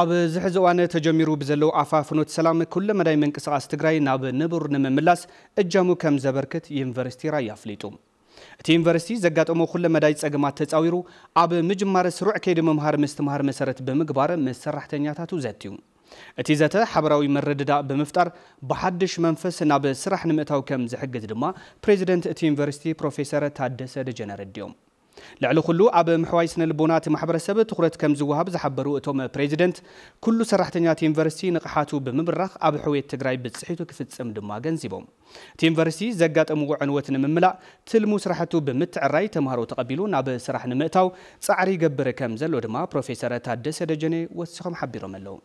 ኣብ ዝሕዚ እዋን ተጀሚሩ ብዘለዉ ኣፋ ፍኖት ሰላም ኩሉ መዳይ ምንቅስቓስ ትግራይ ናብ ንቡር ንምምላስ እጃሙ ከም ዘበርክት ዩኒቨርሲቲ ራይ ኣፍሊጡ እቲ ዩኒቨርሲቲ ዘጋጠሞ ኩሉ መዳይ ፀገማት ተፃዊሩ ኣብ ምጅማር ስሩዕ ከይዲ ምምሃር ምስትምሃር መሰረት ብምግባር ምስ ሰራሕተኛታቱ ዘትዩ እቲ ዘተ ሓበራዊ ምርድዳእ ብምፍጣር ብሓድሽ መንፈስ ናብ ስራሕ ንምእታው ከም ዝሕግዝ ድማ ፕሬዚደንት እቲ ዩኒቨርሲቲ ፕሮፌሰር ታደሰ ደጀነ ረዲኦም ልዕሊ ኩሉ ኣብ ምሕዋይ ስነ ልቦና እቲ ማሕበረሰብ ትኩረት ከም ዝወሃብ ዝሓበሩ እቶም ፕሬዚደንት ኩሉ ሰራሕተኛት ዩኒቨርሲቲ ንቕሓቱ ብምምራኽ ኣብ ሕውየት ትግራይ ብፅሒቱ ክፍፅም ድማ ገንዚቦም እቲ ዩኒቨርሲቲ ዘጋጠምዎ ዕንወት ንምምላእ ትልሙ ስራሕቱ ብምትዕራይ ተምሃሮ ተቐቢሉ ናብ ስራሕ ንምእታው ፃዕሪ ይገብር ከም ዘሎ ድማ ፕሮፌሰር ታደሰ ደጀኔ ወሲኾም ሓቢሮም ኣለዉ